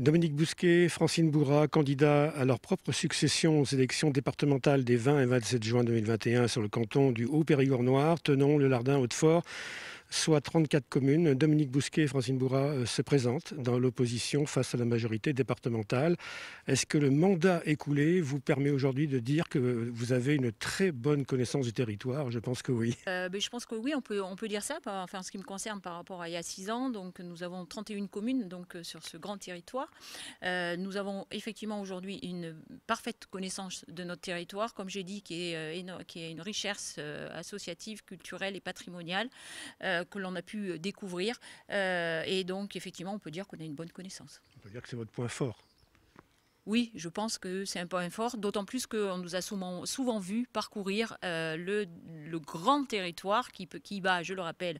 Dominique Bousquet, Francine Bourra, candidats à leur propre succession aux élections départementales des 20 et 27 juin 2021 sur le canton du Haut-Périgord-Noir, Tenon, Le Lardin, Hautefort, soit 34 communes. Dominique Bousquet et Francine Bourra euh, se présentent dans l'opposition face à la majorité départementale. Est-ce que le mandat écoulé vous permet aujourd'hui de dire que vous avez une très bonne connaissance du territoire Je pense que oui. mais euh, ben, je pense que oui, on peut, on peut dire ça, enfin, en ce qui me concerne par rapport à il y a 6 ans. Donc, nous avons 31 communes donc, euh, sur ce grand territoire. nous avons effectivement aujourd'hui une parfaite connaissance de notre territoire, comme j'ai dit, qui est, qui est une richesse associative, culturelle et patrimoniale. Euh, que l'on a pu euh, découvrir. Euh, et donc, effectivement, on peut dire qu'on a une bonne connaissance. On peut dire que c'est votre point fort. Oui, je pense que c'est un point fort, d'autant plus qu'on nous a souvent, souvent vu parcourir le, grand territoire qui, qui va, je le rappelle,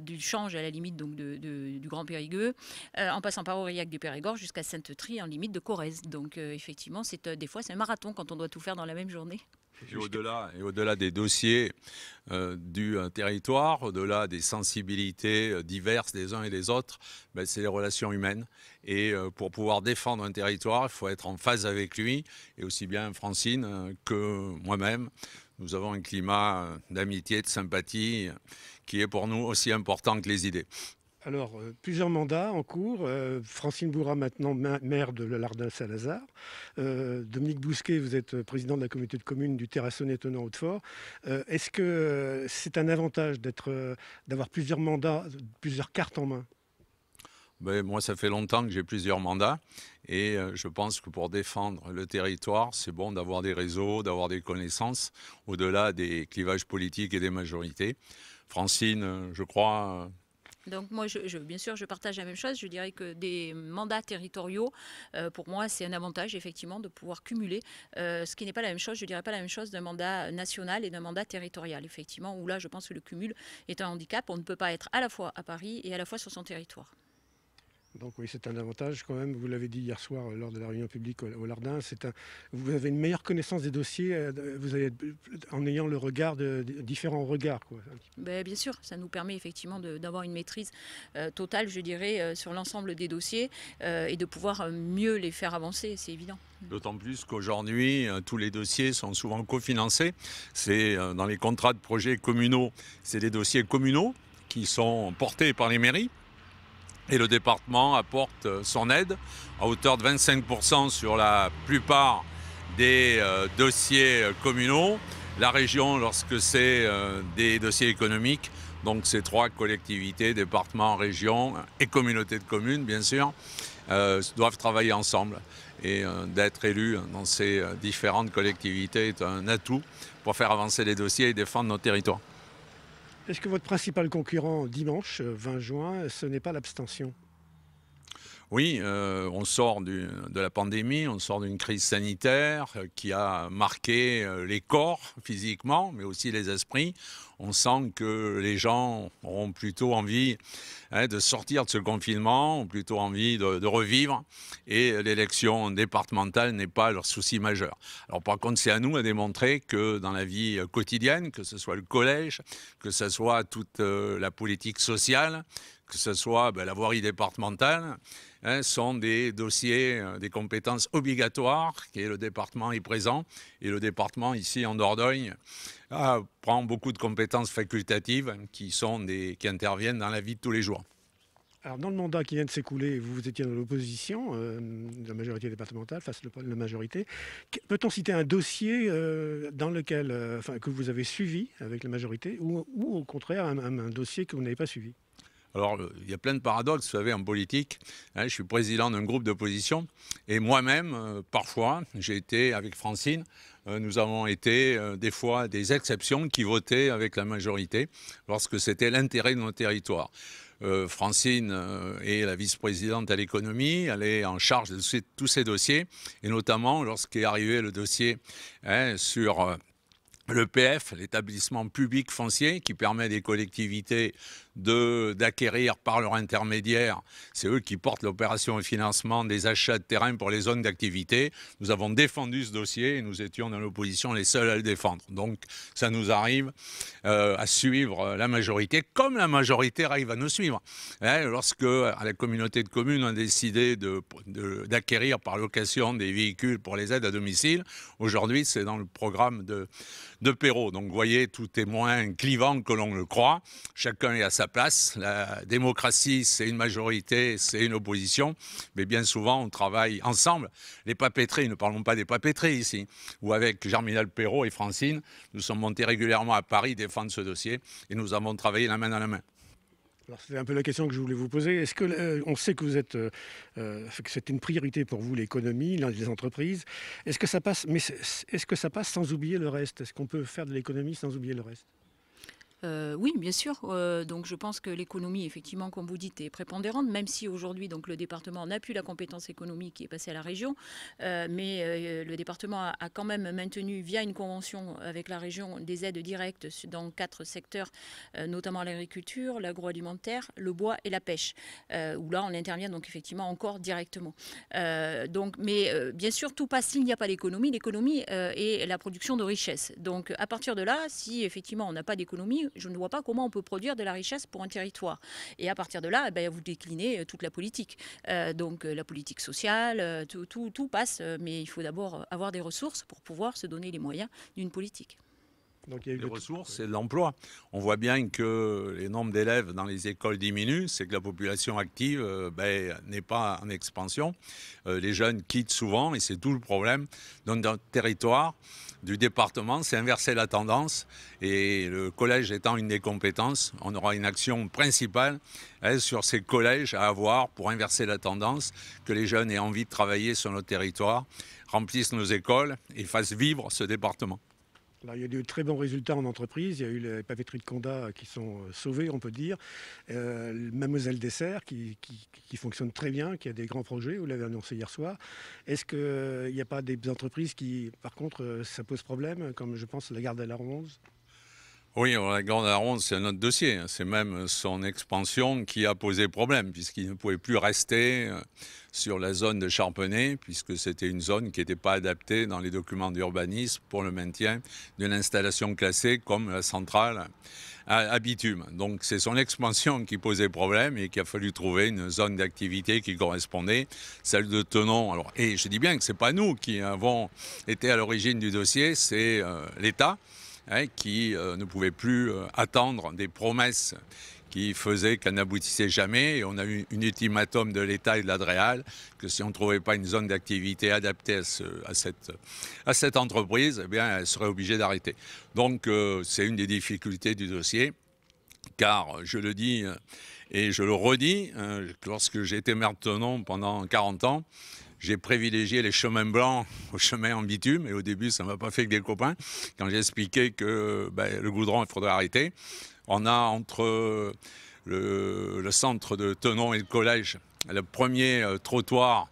du Change à la limite donc du Grand Périgueux, en passant par Aurillac du Périgord jusqu'à Sainte-Trie en limite de Corrèze. Donc effectivement, des fois c'est un marathon quand on doit tout faire dans la même journée au-delà, des dossiers euh, du euh, territoire, au-delà des sensibilités euh, diverses des uns et des autres, ben, c'est les relations humaines. Et pour pouvoir défendre un territoire, il faut être en phase avec lui. Et aussi bien Francine que moi-même, nous avons un climat d'amitié, de sympathie qui est pour nous aussi important que les idées. Alors, euh, plusieurs mandats en cours. Euh, Francine Bourra, maintenant maire de Lardin-Salazar. Euh, Dominique Bousquet, vous êtes président de la communauté de communes du Terrassonnet-Tenant-Haute-Fort. est ce que c'est un avantage d'avoir plusieurs mandats, plusieurs cartes en main ben, moi, ça fait longtemps que j'ai plusieurs mandats et je pense que pour défendre le territoire, c'est bon d'avoir des réseaux, d'avoir des connaissances au-delà des clivages politiques et des majorités. Francine, je crois, donc moi, je, bien sûr, je partage la même chose. Je dirais que des mandats territoriaux, euh, pour moi, c'est un avantage, effectivement, de pouvoir cumuler, euh, ce qui n'est pas la même chose, je ne dirais pas la même chose d'un mandat national et d'un mandat territorial, effectivement, où là, je pense que le cumul est un handicap. On ne peut pas être à la fois à Paris et à la fois sur son territoire. Donc oui, c'est un avantage quand même. Vous l'avez dit hier soir euh, lors de la réunion publique au Lardin, vous avez une meilleure connaissance des dossiers euh, vous en ayant le regard de, différents regards. Ben, bien sûr, ça nous permet effectivement d'avoir une maîtrise euh, totale, je dirais, sur l'ensemble des dossiers et de pouvoir mieux les faire avancer, c'est évident. D'autant plus qu'aujourd'hui, tous les dossiers sont souvent cofinancés. C'est dans les contrats de projets communaux, c'est des dossiers communaux qui sont portés par les mairies et le département apporte euh, son aide à hauteur de 25% sur la plupart des euh, dossiers euh, communaux. La région, lorsque c'est des dossiers économiques, donc ces trois collectivités, département, région et communauté de communes, bien sûr, doivent travailler ensemble. Et d'être élu dans ces différentes collectivités est un atout pour faire avancer les dossiers et défendre nos territoires. Est-ce que votre principal concurrent dimanche 20 euh, juin, ce n'est pas l'abstention oui, euh, on sort de la pandémie, on sort d'une crise sanitaire euh, qui a marqué euh, les corps physiquement, mais aussi les esprits. On sent que les gens auront plutôt envie hein, de sortir de ce confinement, ont plutôt envie de, revivre, et l'élection départementale n'est pas leur souci majeur. Alors par contre, c'est à nous de démontrer que dans la vie quotidienne, que ce soit le collège, que ce soit toute la politique sociale, que ce soit ben, la voirie départementale, Hein, sont des dossiers, euh, des compétences obligatoires, qui le département est présent, et le département ici en Dordogne euh, prend beaucoup de compétences facultatives qui, sont des, qui interviennent dans la vie de tous les jours. Alors dans le mandat qui vient de s'écouler, vous étiez dans l'opposition, euh, la majorité départementale face à la majorité. Peut-on citer un dossier dans lequel, enfin, que vous avez suivi avec la majorité ou, au contraire un dossier que vous n'avez pas suivi alors, euh, il y a plein de paradoxes, vous savez, en politique. Hein, je suis président d'un groupe d'opposition et moi-même, euh, parfois, j'ai été avec Francine, euh, nous avons été des fois des exceptions qui votaient avec la majorité lorsque c'était l'intérêt de nos territoires. Francine est la vice-présidente à l'économie, elle est en charge de tous ces dossiers, et notamment lorsqu'est arrivé le dossier hein, sur l'EPF, l'établissement public foncier, qui permet des collectivités d'acquérir par leur intermédiaire, c'est eux qui portent l'opération et financement des achats de terrain pour les zones d'activité. Nous avons défendu ce dossier et nous étions dans l'opposition les seuls à le défendre. Donc ça nous arrive euh, à suivre la majorité, comme la majorité arrive à nous suivre. Hein. lorsque la communauté de communes a décidé d'acquérir par location des véhicules pour les aides à domicile, aujourd'hui c'est dans le programme de, de Perrault. Donc voyez, tout est moins clivant que l'on le croit. Chacun est à sa place. La démocratie, c'est une majorité, c'est une opposition, mais bien souvent, on travaille ensemble. Les papeteries, ne parlons pas des papeteries ici, Ou avec Germinal Perrault et Francine, nous sommes montés régulièrement à Paris défendre ce dossier et nous avons travaillé la main dans la main. Alors c'était un peu la question que je voulais vous poser. Est-ce que euh, on sait que vous êtes euh, euh, que c'est une priorité pour vous l'économie, les entreprises. Est-ce que ça passe mais est-ce que ça passe sans oublier le reste Est-ce qu'on peut faire de l'économie sans oublier le reste euh, oui, bien sûr. Euh, donc je pense que l'économie, effectivement, comme vous dites, est prépondérante, même si aujourd'hui donc le département n'a plus la compétence économique qui est passée à la région, euh, mais le département a, quand même maintenu via une convention avec la région des aides directes dans quatre secteurs, notamment l'agriculture, l'agroalimentaire, le bois et la pêche, où là on intervient donc effectivement encore directement. donc, mais bien sûr, tout passe s'il n'y a pas d'économie. L'économie est la production de richesses. Donc à partir de là, si effectivement on n'a pas d'économie, je ne vois pas comment on peut produire de la richesse pour un territoire. Et à partir de là, eh ben, vous déclinez euh, toute la politique. Euh, donc euh, la politique sociale, tout passe, mais il faut d'abord avoir des ressources pour pouvoir se donner les moyens d'une politique. Donc, il y les ressources et l'emploi. On voit bien que les nombres d'élèves dans les écoles diminuent, c'est que la population active euh, ben, n'est pas en expansion. Euh, les jeunes quittent souvent et c'est tout le problème dans notre territoire, du département, c'est inverser la tendance. Et le collège étant une des compétences, on aura une action principale hein, sur ces collèges à avoir pour inverser la tendance, que les jeunes aient envie de travailler sur notre territoire, remplissent nos écoles et fassent vivre ce département il y a eu de très bons résultats en entreprise. Il y a eu les papeteries de Conda qui sont euh, sauvées, on peut dire. Euh, Mademoiselle Dessert qui, fonctionne très bien, qui a des grands projets, vous l'avez annoncé hier soir. Est-ce qu'il euh, n'y a pas des entreprises qui, par contre, euh, ça pose problème, comme je pense la garde de la ronde oui, la Grande Aronde, c'est un autre dossier. Hein. C'est même son expansion qui a posé problème, puisqu'il ne pouvait plus rester euh, sur la zone de Charpenay, puisque c'était une zone qui n'était pas adaptée dans les documents d'urbanisme pour le maintien d'une installation classée comme la centrale à, bitume. Donc c'est son expansion qui posait problème et qu'il a fallu trouver une zone d'activité qui correspondait, celle de Tenon. Alors, et je dis bien que ce n'est pas nous qui avons été à l'origine du dossier, c'est euh, l'État. Hein, qui euh, ne pouvait plus euh, attendre des promesses qui faisaient qu'elles n'aboutissaient jamais. Et on a eu une ultimatum de l'État et de l'Adréal que si on ne trouvait pas une zone d'activité adaptée à, cette, entreprise, eh bien, elle serait obligée d'arrêter. Donc euh, c'est une des difficultés du dossier, car je le dis et je le redis, hein, lorsque j'ai été maire de Tenon pendant 40 ans, j'ai privilégié les chemins blancs aux chemins en bitume. Et au début, ça ne m'a pas fait que des copains. Quand j'ai expliqué que ben, le goudron, il faudrait arrêter. On a entre euh, le, centre de Tenon et le collège le premier euh, trottoir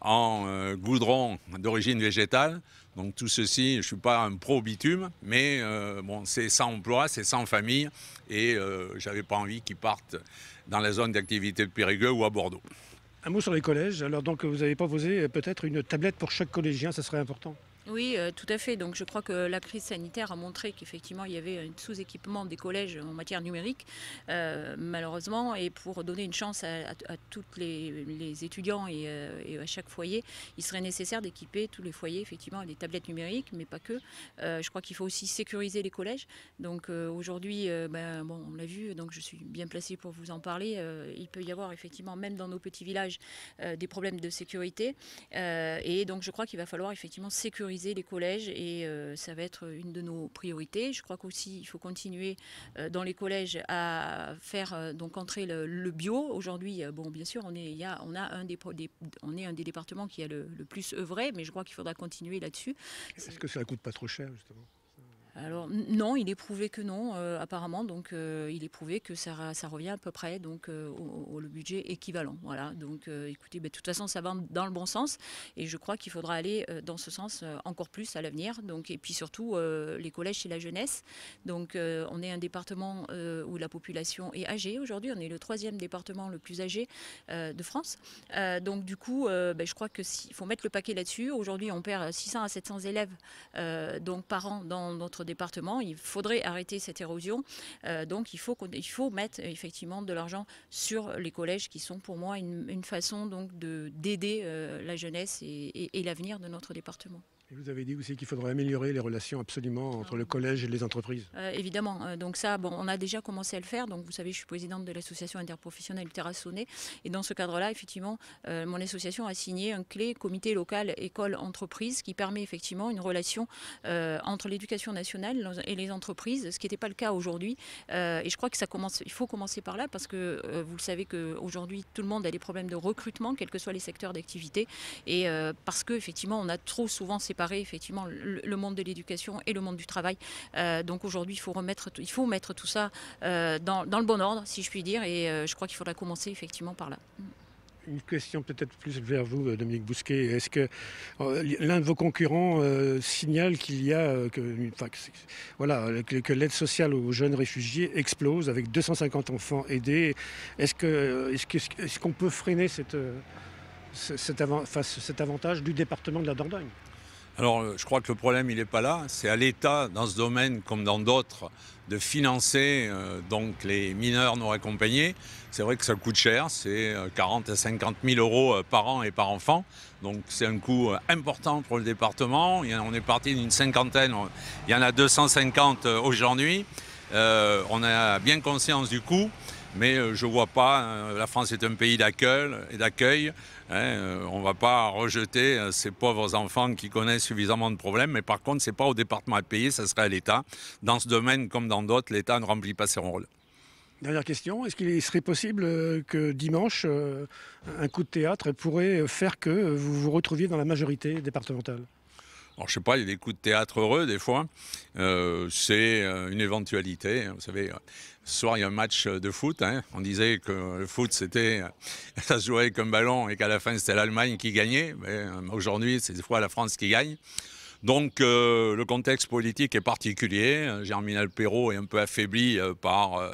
en euh, goudron d'origine végétale. Donc tout ceci, je ne suis pas un pro bitume, mais bon, c'est sans emploi, c'est sans famille, et j'avais pas envie qu'ils partent dans la zone d'activité de Périgueux ou à Bordeaux. Un mot sur les collèges. Alors donc vous pas posé euh, peut-être une tablette pour chaque collégien, ça serait important oui, euh, tout à fait. Donc je crois que la crise sanitaire a montré qu'effectivement il y avait un sous-équipement des collèges en matière numérique, euh, malheureusement. Et pour donner une chance à, tous les, étudiants euh, et, à chaque foyer, il serait nécessaire d'équiper tous les foyers effectivement des tablettes numériques, mais pas que. je crois qu'il faut aussi sécuriser les collèges. Donc aujourd'hui, ben, on l'a vu, donc je suis bien placée pour vous en parler. il peut y avoir effectivement, même dans nos petits villages, des problèmes de sécurité. et donc je crois qu'il va falloir effectivement sécuriser les collèges et euh, ça va être une de nos priorités. Je crois qu'aussi il faut continuer euh, dans les collèges à faire euh, donc entrer le, bio. Aujourd'hui, bon, bien sûr, on est, on a un des, on est un des départements qui a le, plus œuvré, mais je crois qu'il faudra continuer là-dessus. Est-ce que ça coûte pas trop cher justement alors non, il est prouvé que non, euh, apparemment. Donc euh, il est prouvé que ça, ça, revient à peu près donc euh, au, budget équivalent. Voilà. Donc écoutez, ben, de toute façon ça va dans le bon sens et je crois qu'il faudra aller dans ce sens encore plus à l'avenir. Donc et puis surtout les collèges et la jeunesse. Donc on est un département où la population est âgée. Aujourd'hui, on est le troisième département le plus âgé de France. donc du coup, ben, je crois que si, faut mettre le paquet là-dessus. Aujourd'hui, on perd 600 à 700 élèves donc par an dans notre département département. Il faudrait arrêter cette érosion. Euh, donc il faut, faut mettre effectivement de l'argent sur les collèges qui sont pour moi une, façon donc d'aider euh, la jeunesse et l'avenir de notre département vous avez dit aussi qu'il faudrait améliorer les relations absolument ah entre le collège et les entreprises. Euh, évidemment. Euh, donc ça, on a déjà commencé à le faire. Donc vous savez, je suis présidente de l'association interprofessionnelle Terrassonnet. Et dans ce cadre-là, effectivement, euh, mon association a signé un clé comité local école-entreprise qui permet effectivement une relation entre l'éducation nationale et les entreprises, ce qui n'était pas le cas aujourd'hui. et je crois que ça commence, il faut commencer par là parce que vous le savez qu'aujourd'hui, tout le monde a des problèmes de recrutement, quels que soient les secteurs d'activité. Et parce que on a trop souvent ces effectivement le, monde de l'éducation et le monde du travail. Euh, donc aujourd'hui, il faut remettre, il faut mettre tout ça euh, dans, le bon ordre, si je puis dire, et euh, je crois qu'il faudra commencer effectivement par là. Une question peut-être plus vers vous, Dominique Bousquet. Est-ce que l'un de vos concurrents signale qu'il y a que, voilà que, l'aide sociale aux jeunes réfugiés explose avec 250 enfants aidés Est-ce est qu'on peut freiner cette, cet avantage du département de la Dordogne alors, euh, je crois que le problème, il n'est pas là. C'est à l'État, dans ce domaine comme dans d'autres, de financer euh, donc les mineurs non accompagnés. C'est vrai que ça coûte cher, c'est 40 euh, à 50 000 euros par an et par enfant. Donc, c'est un coût important pour le département. on est parti d'une cinquantaine, il y en a 250 aujourd'hui. on a bien conscience du coût mais je ne vois pas. La France est un pays d'accueil et d'accueil. Hein, euh, on ne va pas rejeter euh, ces pauvres enfants qui connaissent suffisamment de problèmes, mais par contre, ce n'est pas au département à payer, ce serait à l'État. Dans ce domaine, comme dans d'autres, l'État ne remplit pas ses rôles. Dernière question, est-ce qu'il serait possible euh, que dimanche, un coup de théâtre pourrait faire que vous vous retrouviez dans la majorité départementale alors, je sais pas, il y a des coups de théâtre heureux des fois. Euh, c'est euh, une éventualité. Hein. Vous savez, ce euh, soir, il y a un match de foot. Hein. On disait que le foot, c'était, ça se jouait comme ballon et qu'à la fin, c'était l'Allemagne qui gagnait. Mais aujourd'hui, c'est des fois la France qui gagne. Donc le contexte politique est particulier. Germinal Perrault est un peu affaibli par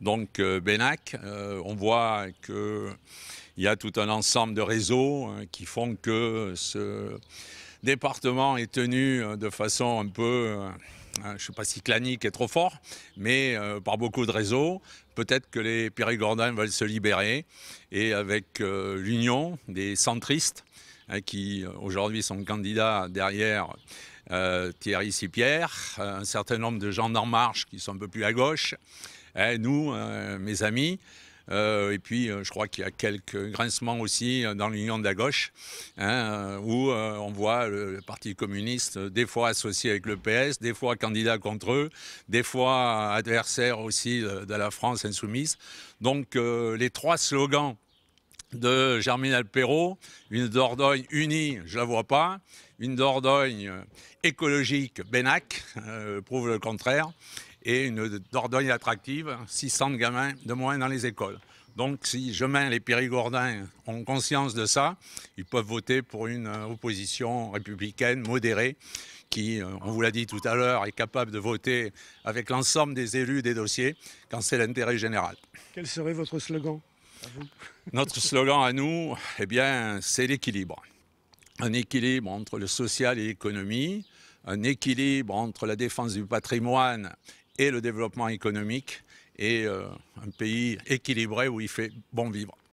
donc Benac. on voit qu'il y a tout un ensemble de réseaux hein, qui font que ce département est tenu euh, de façon un peu, euh, euh, je ne sais pas si clanique est trop fort, mais par beaucoup de réseaux. Peut-être que les Périgordins veulent se libérer et avec l'union des centristes hein, qui aujourd'hui sont candidats derrière Thierry Cipierre, un certain nombre de gens d'En Marche qui sont un peu plus à gauche. Hein, nous, mes amis, euh, et puis, euh, je crois qu'il y a quelques grincements aussi euh, dans l'union de la gauche, hein, où on voit le Parti communiste des fois associé avec le PS, des fois candidat contre eux, des fois adversaire aussi de la France insoumise. Donc, les trois slogans de Germinal Perrault, une Dordogne unie, je la vois pas, une Dordogne écologique, Benac, prouve le contraire, et une Dordogne attractive, 600 gamins de moins dans les écoles. Donc si jamais les Périgordins ont conscience de ça, ils peuvent voter pour une euh, opposition républicaine modérée qui, euh, on vous l'a dit tout à l'heure, est capable de voter avec l'ensemble des élus des dossiers quand c'est l'intérêt général. Quel serait votre slogan à vous Notre slogan à nous, eh bien, c'est l'équilibre. Un équilibre entre le social et l'économie, un équilibre entre la défense du patrimoine et le développement économique et euh, un pays équilibré où il fait bon vivre.